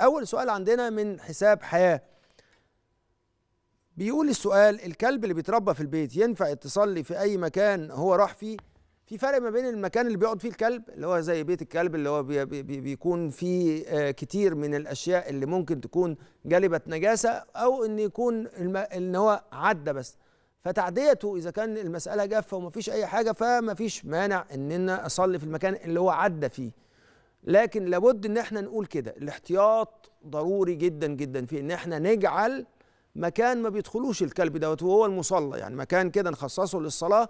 أول سؤال عندنا من حساب حياة بيقول السؤال الكلب اللي بيتربى في البيت ينفع يتصلي في أي مكان هو راح فيه في فرق ما بين المكان اللي بيقعد فيه الكلب اللي هو زي بيت الكلب اللي هو بي بي بيكون فيه آه، كتير من الأشياء اللي ممكن تكون جلبة نجاسة أو إن يكون إن هو عدى بس فتعديته إذا كان المسألة جافة ومفيش أي حاجة فمفيش مانع إن أنا أصلي في المكان اللي هو عدى فيه لكن لابد ان احنا نقول كده الاحتياط ضروري جدا جدا في ان احنا نجعل مكان ما بيدخلوش الكلب دوت وهو المصلى يعني مكان كده نخصصه للصلاه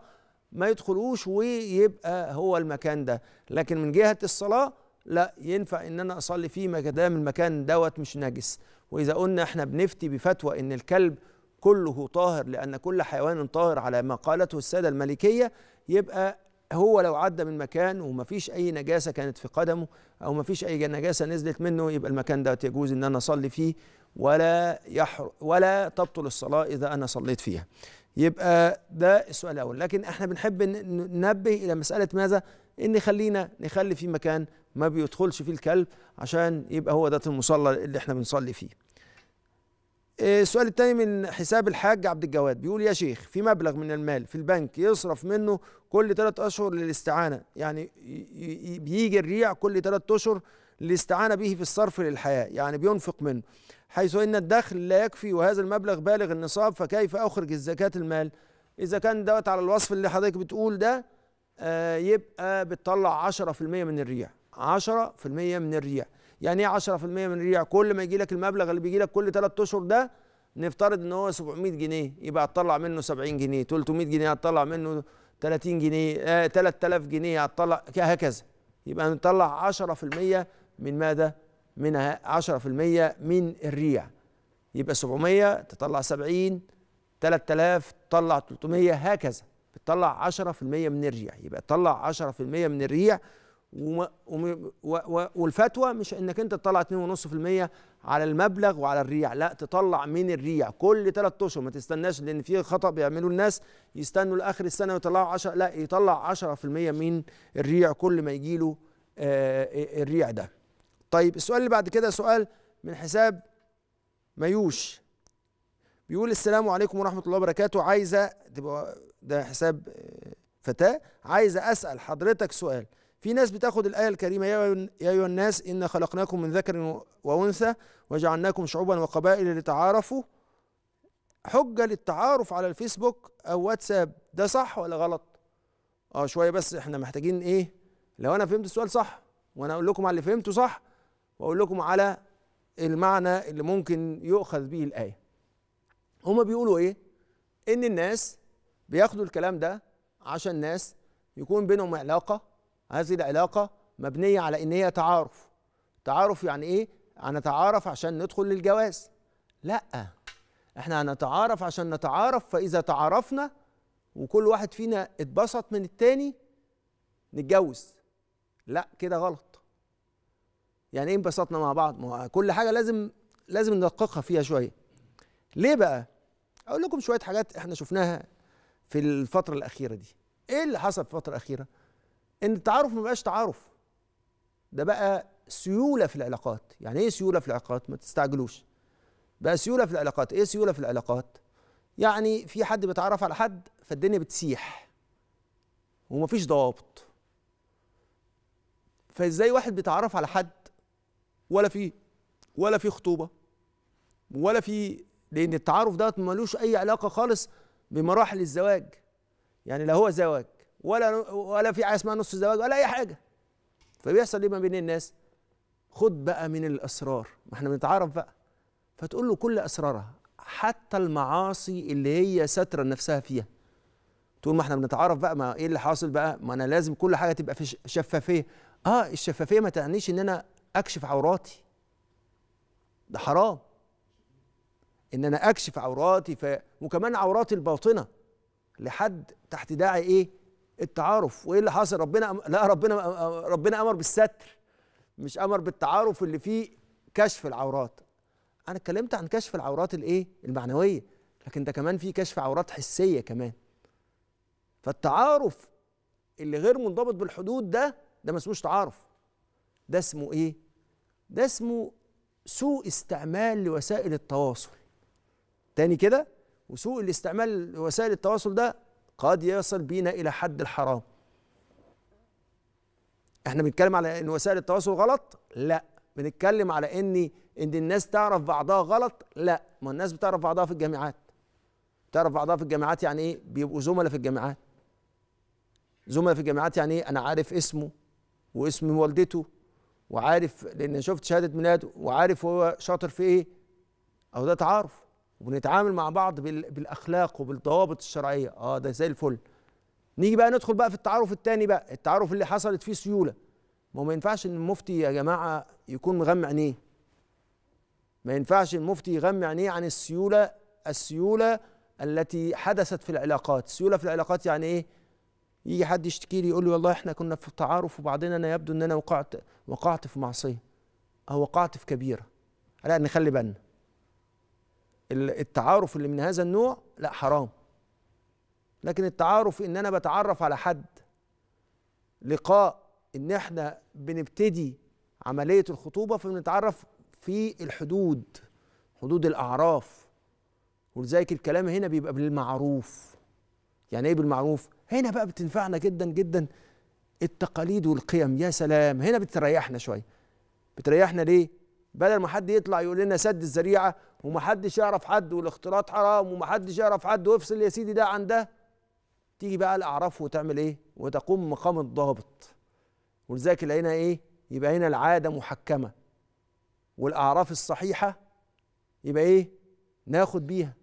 ما يدخلوش ويبقى هو المكان ده لكن من جهه الصلاه لا ينفع ان انا اصلي فيه ما دام المكان دوت مش نجس واذا قلنا احنا بنفتي بفتوى ان الكلب كله طاهر لان كل حيوان طاهر على ما قالته الساده المالكيه يبقى هو لو عدى من مكان ومفيش اي نجاسه كانت في قدمه او مفيش اي نجاسه نزلت منه يبقى المكان ده يجوز ان انا اصلي فيه ولا يحر ولا تبطل الصلاه اذا انا صليت فيها يبقى ده السؤال الاول لكن احنا بنحب ننبه الى مساله ماذا ان خلينا نخلي في مكان ما بيدخلش فيه الكلب عشان يبقى هو ده المصلى اللي احنا بنصلي فيه آه، السؤال الثاني من حساب الحاج عبد الجواد بيقول يا شيخ في مبلغ من المال في البنك يصرف منه كل ثلاث اشهر للاستعانه يعني بيجي الريع كل ثلاث اشهر للاستعانه به في الصرف للحياه يعني بينفق منه حيث ان الدخل لا يكفي وهذا المبلغ بالغ النصاب فكيف اخرج الزكاه المال اذا كان دوت على الوصف اللي حضرتك بتقول ده آه، يبقى بتطلع 10% من الريع 10% من الريع يعني ايه 10% من الريع كل ما يجي لك المبلغ اللي بيجي لك كل ثلاث اشهر ده نفترض ان هو 700 جنيه يبقى هتطلع منه 70 جنيه 300 جنيه هتطلع منه 30 جنيه آه 3000 جنيه هتطلع هكذا يبقى نطلع 10% من ماذا؟ من 10% من الريع يبقى 700 تطلع 70 3000 تطلع 300 هكذا بتطلع 10% من الريع يبقى تطلع 10% من الريع والفتوى مش انك انت تطلع 2.5% على المبلغ وعلى الريع لا تطلع من الريع كل ثلاث اشهر ما تستناش لان في خطا بيعملوا الناس يستنوا لاخر السنه ويطلعوا 10 لا يطلع 10% من الريع كل ما يجي له آه، آه، الريع ده طيب السؤال اللي بعد كده سؤال من حساب مايوش بيقول السلام عليكم ورحمه الله وبركاته عايزه تبقى ده حساب آه، فتاه عايزه اسال حضرتك سؤال في ناس بتاخد الآية الكريمة يا أيها الناس إنا خلقناكم من ذكر وأنثى وجعلناكم شعوبا وقبائل لتعارفوا حجة للتعارف على الفيسبوك أو واتساب ده صح ولا غلط؟ اه شوية بس احنا محتاجين ايه؟ لو أنا فهمت السؤال صح وأنا أقول لكم على اللي فهمته صح وأقول لكم على المعنى اللي ممكن يؤخذ به الآية هما بيقولوا ايه؟ إن الناس بياخدوا الكلام ده عشان ناس يكون بينهم علاقة هذه العلاقه مبنيه على ان هي تعارف تعارف يعني ايه هنتعارف عشان ندخل للجواز لا احنا هنتعارف عشان نتعارف فاذا تعارفنا وكل واحد فينا اتبسط من التاني نتجوز لا كده غلط يعني ايه انبسطنا مع بعض ما كل حاجه لازم لازم ندققها فيها شويه ليه بقى اقول لكم شويه حاجات احنا شفناها في الفتره الاخيره دي ايه اللي حصل في الفتره الاخيره ان التعارف ما بقاش تعارف ده بقى سيوله في العلاقات يعني ايه سيوله في العلاقات ما تستعجلوش بقى سيوله في العلاقات ايه سيوله في العلاقات يعني في حد بيتعرف على حد فالدنيا بتسيح ومفيش ضوابط فازاي واحد بيتعرف على حد ولا في ولا في خطوبه ولا في لان التعارف دوت ملوش اي علاقه خالص بمراحل الزواج يعني لا هو زواج ولا ولا في حاجه اسمها نص زواج ولا اي حاجه فبيحصل ايه ما بين الناس خد بقى من الاسرار ما احنا بنتعرف بقى فتقول له كل اسرارها حتى المعاصي اللي هي ساتره نفسها فيها تقول ما احنا بنتعرف بقى ما ايه اللي حاصل بقى ما انا لازم كل حاجه تبقى في شفافيه اه الشفافيه ما تعنيش ان انا اكشف عوراتي ده حرام ان انا اكشف عوراتي ف... وكمان عوراتي الباطنه لحد تحت داعي ايه التعارف وايه اللي حصل ربنا لا ربنا ربنا امر بالستر مش امر بالتعارف اللي فيه كشف العورات انا اتكلمت عن كشف العورات الايه المعنويه لكن ده كمان في كشف عورات حسيه كمان فالتعارف اللي غير منضبط بالحدود ده ده ما اسموش تعارف ده اسمه ايه ده اسمه سوء استعمال لوسائل التواصل تاني كده وسوء الاستعمال لوسائل التواصل ده قد يصل بينا إلى حد الحرام احنا بنتكلم على ان وسائل التواصل غلط لا بنتكلم على ان ان الناس تعرف بعضها غلط لا ما الناس بتعرف بعضها في الجامعات تعرف بعضها في الجامعات يعني ايه بيبقوا زملاء في الجامعات زملاء في الجامعات يعني ايه انا عارف اسمه واسم والدته وعارف لان شفت شهاده ميلاده وعارف هو شاطر في ايه او ده تعارف وبنتعامل مع بعض بالاخلاق وبالضوابط الشرعيه اه ده زي الفل نيجي بقى ندخل بقى في التعارف الثاني بقى التعارف اللي حصلت فيه سيوله ما هو ما ينفعش ان المفتي يا جماعه يكون مغمى عينيه ما ينفعش المفتي يغمى عينيه عن السيوله السيوله التي حدثت في العلاقات السيوله في العلاقات يعني ايه يجي حد يشتكي لي يقول لي والله احنا كنا في تعارف وبعدين انا يبدو ان انا وقعت وقعت في معصيه او وقعت في كبيره لا نخلي بالنا التعارف اللي من هذا النوع لا حرام لكن التعارف ان انا بتعرف على حد لقاء ان احنا بنبتدي عمليه الخطوبه فبنتعرف في الحدود حدود الاعراف ولذلك الكلام هنا بيبقى بالمعروف يعني ايه بالمعروف هنا بقى بتنفعنا جدا جدا التقاليد والقيم يا سلام هنا بتريحنا شويه بتريحنا ليه بدل ما حد يطلع يقول لنا سد الذريعه ومحدش يعرف حد والاختلاط حرام ومحدش يعرف حد وافصل يا سيدي ده عن ده تيجي بقى الاعراف وتعمل ايه وتقوم مقام الضابط ولذلك لقينا ايه يبقى هنا العاده محكمه والاعراف الصحيحه يبقى ايه ناخد بيها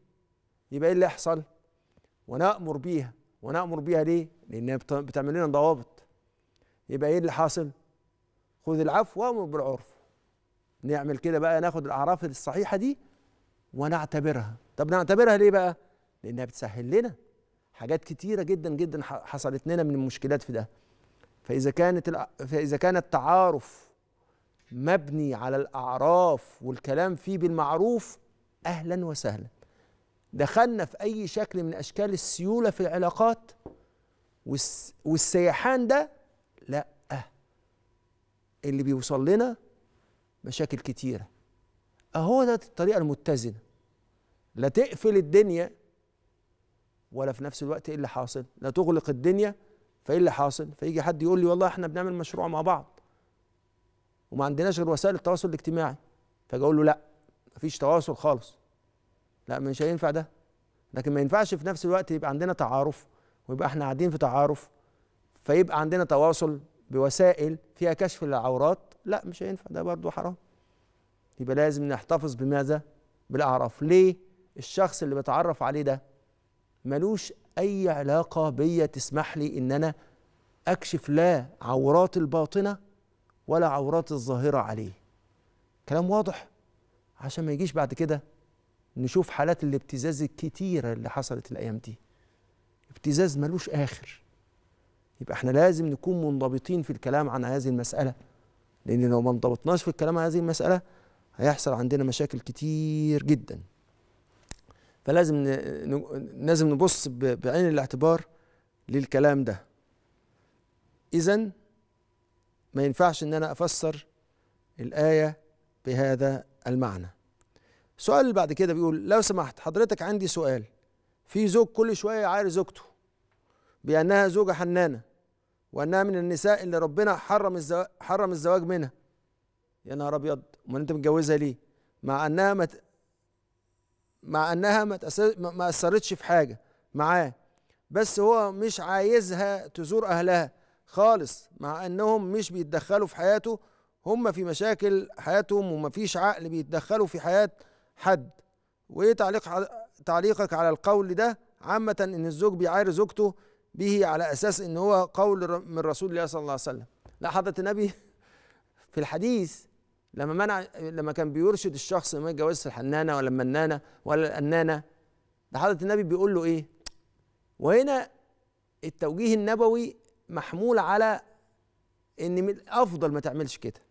يبقى ايه اللي يحصل ونامر بيها ونامر بيها ليه لانها بتعمل لنا ضوابط يبقى ايه اللي حاصل خذ العفو وامر بالعرف نعمل كده بقى ناخد الاعراف الصحيحه دي ونعتبرها طب نعتبرها ليه بقى لانها بتسهل لنا حاجات كتيره جدا جدا حصلت لنا من المشكلات في ده فاذا كانت فاذا كان التعارف مبني على الاعراف والكلام فيه بالمعروف اهلا وسهلا دخلنا في اي شكل من اشكال السيوله في العلاقات والسيحان ده لا اللي بيوصل لنا مشاكل كتيرة أهو ده الطريقة المتزنة لا تقفل الدنيا ولا في نفس الوقت ايه اللي حاصل لا تغلق الدنيا فايه اللي حاصل فيجي حد يقول لي والله احنا بنعمل مشروع مع بعض وما عندناش غير وسائل التواصل الاجتماعي فاجي اقول له لا مفيش تواصل خالص لا مش هينفع ده لكن ما ينفعش في نفس الوقت يبقى عندنا تعارف ويبقى احنا قاعدين في تعارف فيبقى عندنا تواصل بوسائل فيها كشف للعورات لا مش هينفع ده برضه حرام يبقى لازم نحتفظ بماذا بالاعراف ليه الشخص اللي بتعرف عليه ده ملوش اي علاقه بيا تسمح لي ان انا اكشف لا عورات الباطنه ولا عورات الظاهره عليه كلام واضح عشان ما يجيش بعد كده نشوف حالات الابتزاز الكتيره اللي حصلت الايام دي ابتزاز ملوش اخر يبقى احنا لازم نكون منضبطين في الكلام عن هذه المساله لان لو ما انضبطناش في الكلام على هذه المساله هيحصل عندنا مشاكل كتير جدا فلازم لازم نبص بعين الاعتبار للكلام ده اذا ما ينفعش ان انا افسر الايه بهذا المعنى السؤال اللي بعد كده بيقول لو سمحت حضرتك عندي سؤال في زوج كل شويه يعاير زوجته بانها زوجه حنانه وانها من النساء اللي ربنا حرم الزواج حرم الزواج منها يا نهار ابيض امال انت متجوزها ليه مع انها ما مت مع انها ما اثرتش في حاجه معاه بس هو مش عايزها تزور اهلها خالص مع انهم مش بيتدخلوا في حياته هم في مشاكل حياتهم ومفيش عقل بيتدخلوا في حياه حد وايه تعليق تعليقك على القول ده عامه ان الزوج بيعاير زوجته به على اساس ان هو قول من رسول الله صلى الله عليه وسلم لا حضره النبي في الحديث لما منع لما كان بيرشد الشخص ما يتجوزش الحنانه ولا المنانه ولا الانانه ده حضره النبي بيقول له ايه وهنا التوجيه النبوي محمول على ان من الافضل ما تعملش كده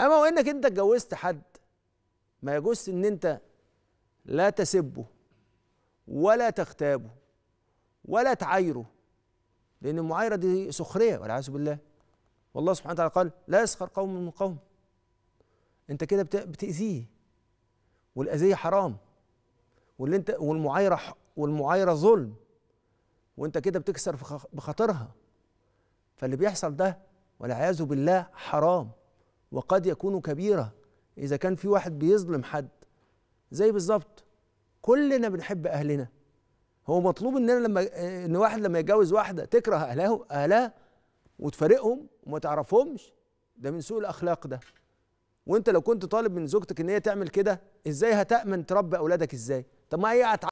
اما وانك انت اتجوزت حد ما يجوز ان انت لا تسبه ولا تغتابه ولا تعايره لأن المعايرة دي سخرية والعياذ بالله والله سبحانه وتعالى قال لا يسخر قوم من قوم أنت كده بتأذيه والأذية حرام واللي أنت والمعايرة والمعايرة ظلم وأنت كده بتكسر بخاطرها فاللي بيحصل ده والعياذ بالله حرام وقد يكون كبيرة إذا كان في واحد بيظلم حد زي بالظبط كلنا بنحب أهلنا هو مطلوب اننا لما ان واحد لما يتجوز واحده تكره اهلها اهلها وتفارقهم وما تعرفهمش ده من سوء الاخلاق ده وانت لو كنت طالب من زوجتك ان هي تعمل كده ازاي هتامن تربي اولادك ازاي طب ما هي